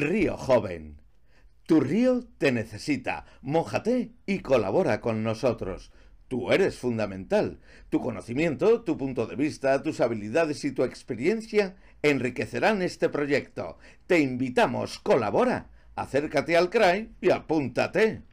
Río Joven. Tu río te necesita, mójate y colabora con nosotros. Tú eres fundamental. Tu conocimiento, tu punto de vista, tus habilidades y tu experiencia enriquecerán este proyecto. Te invitamos, colabora. Acércate al CRAI y apúntate.